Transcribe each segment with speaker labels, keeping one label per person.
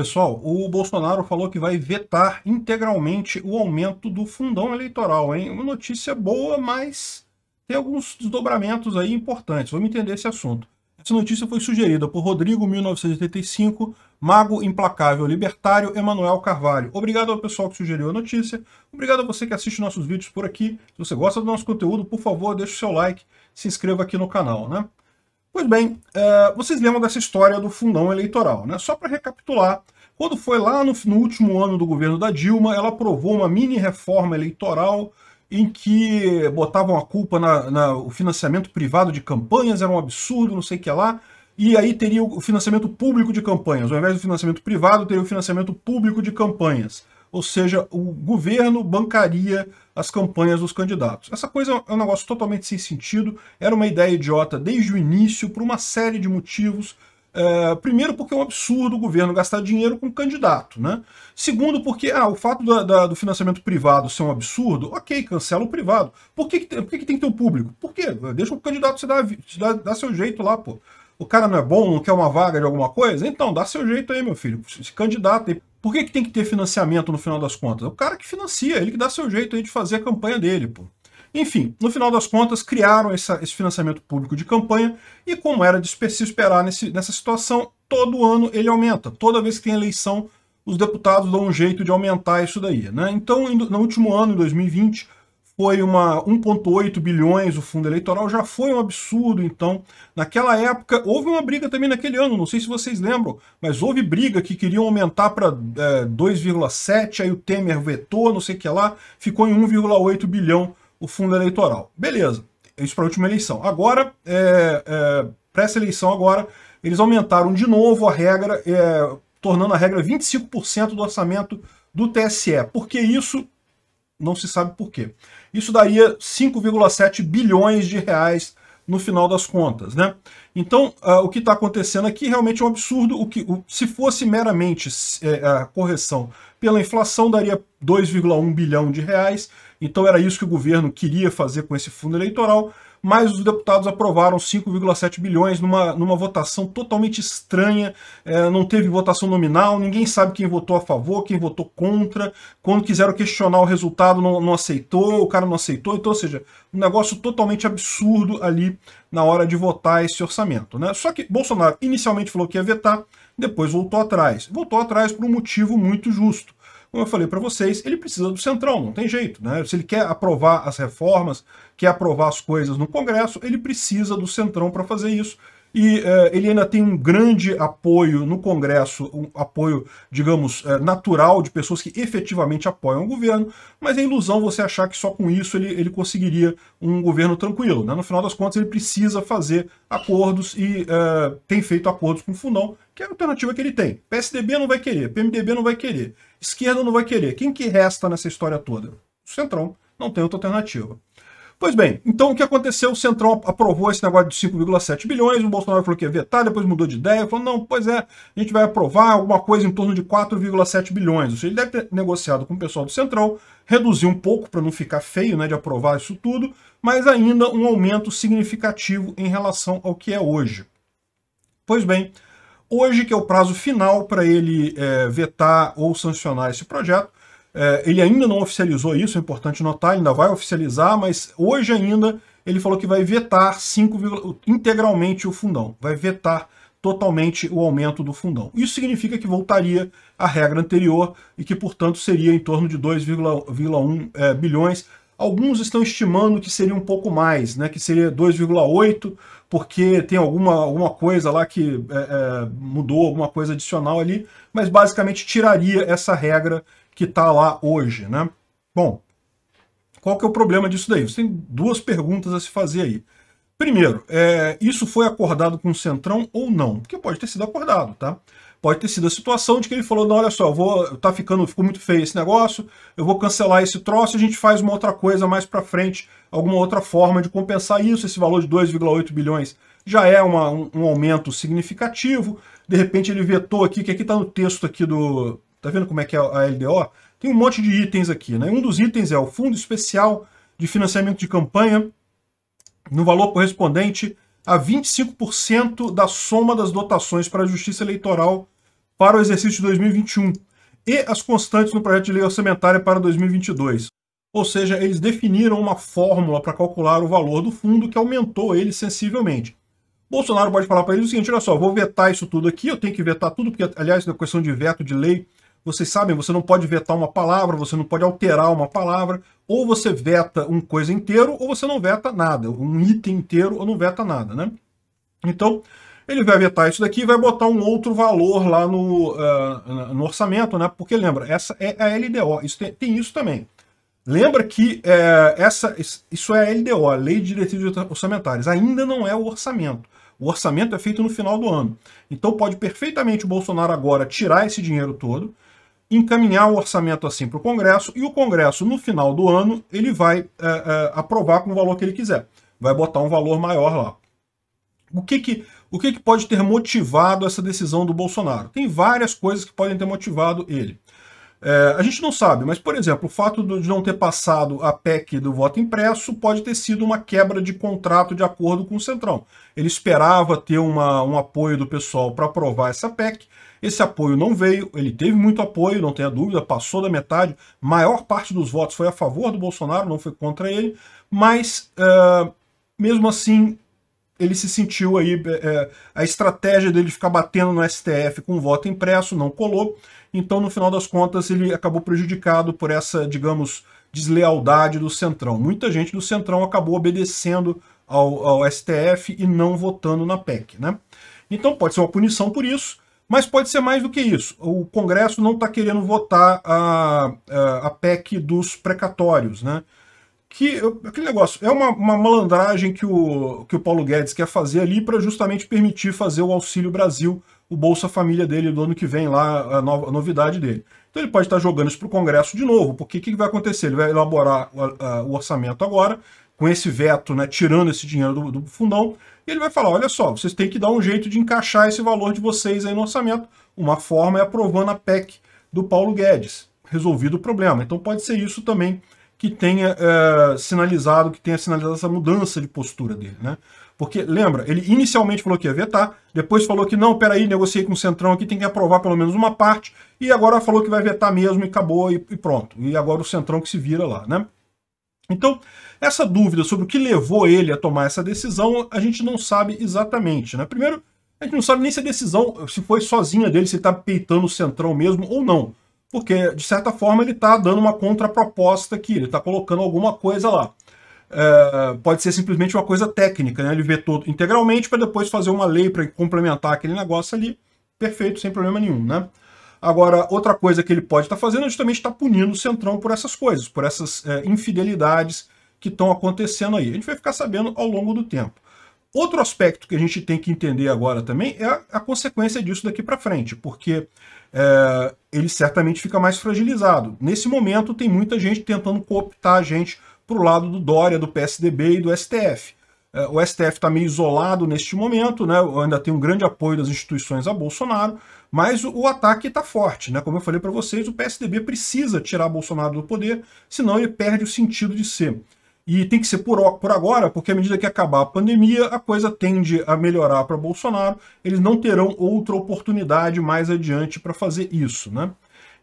Speaker 1: Pessoal, o Bolsonaro falou que vai vetar integralmente o aumento do fundão eleitoral, hein? Uma notícia boa, mas tem alguns desdobramentos aí importantes. Vamos entender esse assunto. Essa notícia foi sugerida por Rodrigo 1985, Mago Implacável Libertário, Emanuel Carvalho. Obrigado ao pessoal que sugeriu a notícia. Obrigado a você que assiste nossos vídeos por aqui. Se você gosta do nosso conteúdo, por favor, deixe o seu like, se inscreva aqui no canal, né? Pois bem, uh, vocês lembram dessa história do fundão eleitoral, né? Só para recapitular, quando foi lá no, no, último ano do governo da Dilma, ela aprovou uma mini reforma eleitoral em que botavam a culpa na, na o financiamento privado de campanhas, era um absurdo, não sei o que lá, e aí teria o financiamento público de campanhas. Ao invés do financiamento privado, teria o financiamento público de campanhas ou seja, o governo bancaria as campanhas dos candidatos. Essa coisa é um negócio totalmente sem sentido, era uma ideia idiota desde o início, por uma série de motivos. É, primeiro, porque é um absurdo o governo gastar dinheiro com candidato. Né? Segundo, porque ah, o fato da, da, do financiamento privado ser um absurdo, ok, cancela o privado. Por que, que, tem, por que, que tem que ter o público? Por quê? Deixa o candidato se dar, se dar, dar seu jeito lá, pô o cara não é bom, não quer uma vaga de alguma coisa, então dá seu jeito aí, meu filho. Se candidata por que, que tem que ter financiamento no final das contas? O cara que financia, ele que dá seu jeito aí de fazer a campanha dele, pô. Enfim, no final das contas, criaram essa, esse financiamento público de campanha e, como era de se esperar nesse, nessa situação, todo ano ele aumenta. Toda vez que tem eleição, os deputados dão um jeito de aumentar isso daí. Né? Então, no último ano, em 2020, foi uma 1,8 bilhões o fundo eleitoral, já foi um absurdo, então. Naquela época, houve uma briga também naquele ano, não sei se vocês lembram, mas houve briga que queriam aumentar para é, 2,7, aí o Temer vetou, não sei o que lá, ficou em 1,8 bilhão o fundo eleitoral. Beleza, isso para a última eleição. Agora, é, é, para essa eleição agora, eles aumentaram de novo a regra, é, tornando a regra 25% do orçamento do TSE, porque isso não se sabe por quê. Isso daria 5,7 bilhões de reais no final das contas. Né? Então, uh, o que está acontecendo aqui realmente é um absurdo. O que, o, se fosse meramente é, a correção pela inflação, daria 2,1 bilhão de reais. Então, era isso que o governo queria fazer com esse fundo eleitoral mas os deputados aprovaram 5,7 bilhões numa, numa votação totalmente estranha, é, não teve votação nominal, ninguém sabe quem votou a favor, quem votou contra, quando quiseram questionar o resultado não, não aceitou, o cara não aceitou, então, ou seja, um negócio totalmente absurdo ali na hora de votar esse orçamento. Né? Só que Bolsonaro inicialmente falou que ia vetar, depois voltou atrás. Voltou atrás por um motivo muito justo como eu falei para vocês, ele precisa do Centrão, não tem jeito. Né? Se ele quer aprovar as reformas, quer aprovar as coisas no Congresso, ele precisa do Centrão para fazer isso e é, ele ainda tem um grande apoio no Congresso, um apoio, digamos, é, natural de pessoas que efetivamente apoiam o governo, mas é ilusão você achar que só com isso ele, ele conseguiria um governo tranquilo. Né? No final das contas, ele precisa fazer acordos e é, tem feito acordos com o Funão, que é a alternativa que ele tem. PSDB não vai querer, PMDB não vai querer, esquerda não vai querer. Quem que resta nessa história toda? O Centrão não tem outra alternativa. Pois bem, então o que aconteceu? O Centrão aprovou esse negócio de 5,7 bilhões, o Bolsonaro falou que ia vetar, depois mudou de ideia, falou, não, pois é, a gente vai aprovar alguma coisa em torno de 4,7 bilhões. Ou seja, ele deve ter negociado com o pessoal do Centrão, reduziu um pouco para não ficar feio né, de aprovar isso tudo, mas ainda um aumento significativo em relação ao que é hoje. Pois bem, hoje que é o prazo final para ele é, vetar ou sancionar esse projeto, é, ele ainda não oficializou isso, é importante notar, ainda vai oficializar, mas hoje ainda ele falou que vai vetar 5, integralmente o fundão, vai vetar totalmente o aumento do fundão. Isso significa que voltaria à regra anterior e que, portanto, seria em torno de 2,1 é, bilhões. Alguns estão estimando que seria um pouco mais, né, que seria 2,8, porque tem alguma, alguma coisa lá que é, é, mudou, alguma coisa adicional ali, mas basicamente tiraria essa regra que está lá hoje, né? Bom, qual que é o problema disso daí? Você tem duas perguntas a se fazer aí. Primeiro, é, isso foi acordado com o Centrão ou não? Porque pode ter sido acordado, tá? Pode ter sido a situação de que ele falou, não, olha só, vou, tá ficando, ficou muito feio esse negócio, eu vou cancelar esse troço, a gente faz uma outra coisa mais para frente, alguma outra forma de compensar isso, esse valor de 2,8 bilhões já é uma, um, um, aumento significativo, de repente ele vetou aqui, que aqui está no texto aqui do, Tá vendo como é que é a LDO? Tem um monte de itens aqui, né? Um dos itens é o Fundo Especial de Financiamento de Campanha, no valor correspondente a 25% da soma das dotações para a Justiça Eleitoral para o exercício de 2021 e as constantes no projeto de lei orçamentária para 2022. Ou seja, eles definiram uma fórmula para calcular o valor do fundo que aumentou ele sensivelmente. Bolsonaro pode falar para eles o seguinte: olha só, vou vetar isso tudo aqui, eu tenho que vetar tudo, porque, aliás, na é questão de veto de lei, vocês sabem, você não pode vetar uma palavra, você não pode alterar uma palavra. Ou você veta um coisa inteiro, ou você não veta nada. Um item inteiro, ou não veta nada, né? Então, ele vai vetar isso daqui e vai botar um outro valor lá no, uh, no orçamento, né? Porque lembra, essa é a LDO, isso tem, tem isso também. Lembra que é, essa, isso é a LDO, a Lei de Diretrizes Orçamentárias, ainda não é o orçamento. O orçamento é feito no final do ano. Então pode perfeitamente o Bolsonaro agora tirar esse dinheiro todo, encaminhar o orçamento assim para o Congresso e o Congresso, no final do ano, ele vai é, é, aprovar com o valor que ele quiser. Vai botar um valor maior lá. O que que, o que que pode ter motivado essa decisão do Bolsonaro? Tem várias coisas que podem ter motivado ele. É, a gente não sabe, mas, por exemplo, o fato de não ter passado a PEC do voto impresso pode ter sido uma quebra de contrato de acordo com o Centrão. Ele esperava ter uma, um apoio do pessoal para aprovar essa PEC, esse apoio não veio, ele teve muito apoio, não tenha dúvida, passou da metade, maior parte dos votos foi a favor do Bolsonaro, não foi contra ele, mas é, mesmo assim ele se sentiu aí, é, é, a estratégia dele ficar batendo no STF com voto impresso não colou, então, no final das contas, ele acabou prejudicado por essa, digamos, deslealdade do Centrão. Muita gente do Centrão acabou obedecendo ao, ao STF e não votando na PEC. Né? Então, pode ser uma punição por isso, mas pode ser mais do que isso. O Congresso não está querendo votar a, a, a, PEC dos precatórios, né? Que, aquele negócio, é uma, uma malandragem que o, que o Paulo Guedes quer fazer ali para justamente permitir fazer o Auxílio Brasil o Bolsa Família dele do ano que vem lá, a, no, a novidade dele. Então ele pode estar jogando isso para o Congresso de novo, porque o que, que, vai acontecer? Ele vai elaborar o, a, o orçamento agora, com esse veto, né, tirando esse dinheiro do, do fundão, e ele vai falar, olha só, vocês têm que dar um jeito de encaixar esse valor de vocês aí no orçamento. Uma forma é aprovando a PEC do Paulo Guedes. Resolvido o problema. Então pode ser isso também que tenha é, sinalizado, que tenha sinalizado essa mudança de postura dele, né? Porque, lembra, ele inicialmente falou que ia vetar, depois falou que não, peraí, negociei com o Centrão aqui, tem que aprovar pelo menos uma parte, e agora falou que vai vetar mesmo e acabou e, e pronto. E agora o Centrão que se vira lá, né? Então, essa dúvida sobre o que levou ele a tomar essa decisão, a gente não sabe exatamente, né? Primeiro, a gente não sabe nem se a decisão, se foi sozinha dele, se ele tá peitando o Centrão mesmo ou não. Porque, de certa forma, ele está dando uma contraproposta aqui, ele está colocando alguma coisa lá é, pode ser simplesmente uma coisa técnica, né? Ele vê todo integralmente para depois fazer uma lei para complementar aquele negócio ali. Perfeito, sem problema nenhum, né? Agora, outra coisa que ele pode estar tá fazendo é justamente estar tá punindo o Centrão por essas coisas, por essas é, infidelidades que estão acontecendo aí. A gente vai ficar sabendo ao longo do tempo. Outro aspecto que a gente tem que entender agora também é a, a consequência disso daqui para frente, porque é, ele certamente fica mais fragilizado. Nesse momento, tem muita gente tentando cooptar a gente para o lado do Dória, do PSDB e do STF. É, o STF está meio isolado neste momento, né? ainda tem um grande apoio das instituições a Bolsonaro, mas o, ataque está forte. Né? Como eu falei para vocês, o PSDB precisa tirar Bolsonaro do poder, senão ele perde o sentido de ser. E tem que ser por, por agora, porque à medida que acabar a pandemia, a coisa tende a melhorar para Bolsonaro, eles não terão outra oportunidade mais adiante para fazer isso. Né?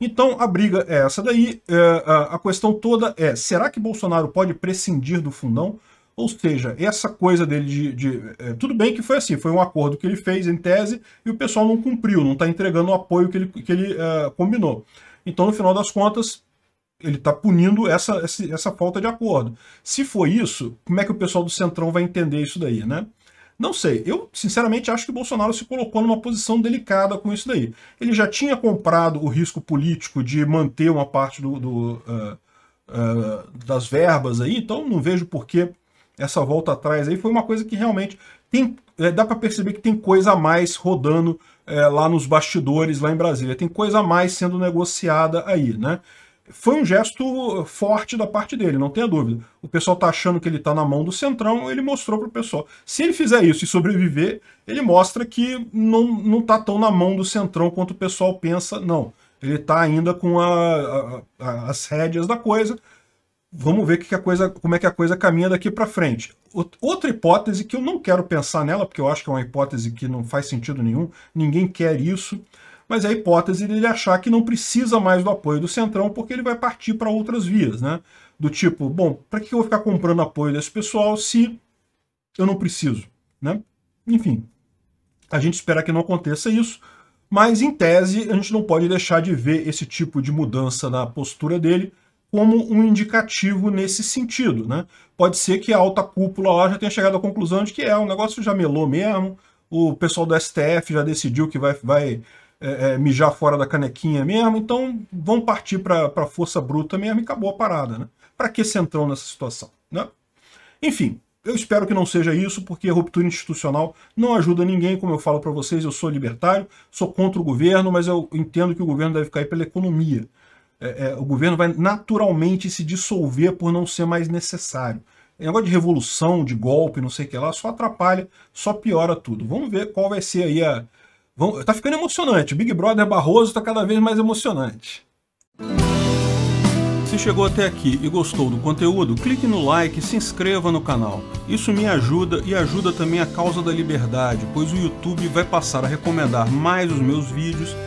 Speaker 1: Então a briga é essa daí. É, a questão toda é: será que Bolsonaro pode prescindir do fundão? Ou seja, essa coisa dele de. de é, tudo bem que foi assim, foi um acordo que ele fez em tese e o pessoal não cumpriu, não está entregando o apoio que ele, que ele é, combinou. Então, no final das contas, ele está punindo essa, essa, essa falta de acordo. Se foi isso, como é que o pessoal do Centrão vai entender isso daí, né? Não sei, eu sinceramente acho que o Bolsonaro se colocou numa posição delicada com isso daí. Ele já tinha comprado o risco político de manter uma parte do, do, uh, uh, das verbas aí, então não vejo por que essa volta atrás aí. Foi uma coisa que realmente tem, é, dá para perceber que tem coisa a mais rodando é, lá nos bastidores, lá em Brasília. Tem coisa a mais sendo negociada aí, né? foi um gesto forte da parte dele, não tenha dúvida. O pessoal está achando que ele está na mão do Centrão, ele mostrou para o pessoal. Se ele fizer isso e sobreviver, ele mostra que não, não tá tão na mão do Centrão quanto o pessoal pensa, não. Ele está ainda com a, a, a, as rédeas da coisa. Vamos ver que, que a coisa, como é que a coisa caminha daqui para frente. Outra hipótese que eu não quero pensar nela, porque eu acho que é uma hipótese que não faz sentido nenhum, ninguém quer isso, mas é a hipótese dele achar que não precisa mais do apoio do Centrão porque ele vai partir para outras vias, né? Do tipo, bom, para que eu vou ficar comprando apoio desse pessoal se eu não preciso, né? Enfim, a gente espera que não aconteça isso, mas em tese a gente não pode deixar de ver esse tipo de mudança na postura dele como um indicativo nesse sentido, né? Pode ser que a alta cúpula lá já tenha chegado à conclusão de que é, o um negócio já melou mesmo, o pessoal do STF já decidiu que vai, vai é, é, mijar fora da canequinha mesmo, então vão partir para força bruta mesmo e acabou a parada, né? Para que centrão nessa situação, né? Enfim, eu espero que não seja isso, porque a ruptura institucional não ajuda ninguém, como eu falo para vocês, eu sou libertário, sou contra o governo, mas eu entendo que o governo deve cair pela economia. É, é o governo vai naturalmente se dissolver por não ser mais necessário. O é, negócio de revolução, de golpe, não sei o que lá, só atrapalha, só piora tudo. Vamos ver qual vai ser aí a, Vão, tá ficando emocionante. O Big Brother Barroso tá cada vez mais emocionante. Se chegou até aqui e gostou do conteúdo, clique no like e se inscreva no canal. Isso me ajuda e ajuda também a causa da liberdade, pois o YouTube vai passar a recomendar mais os meus vídeos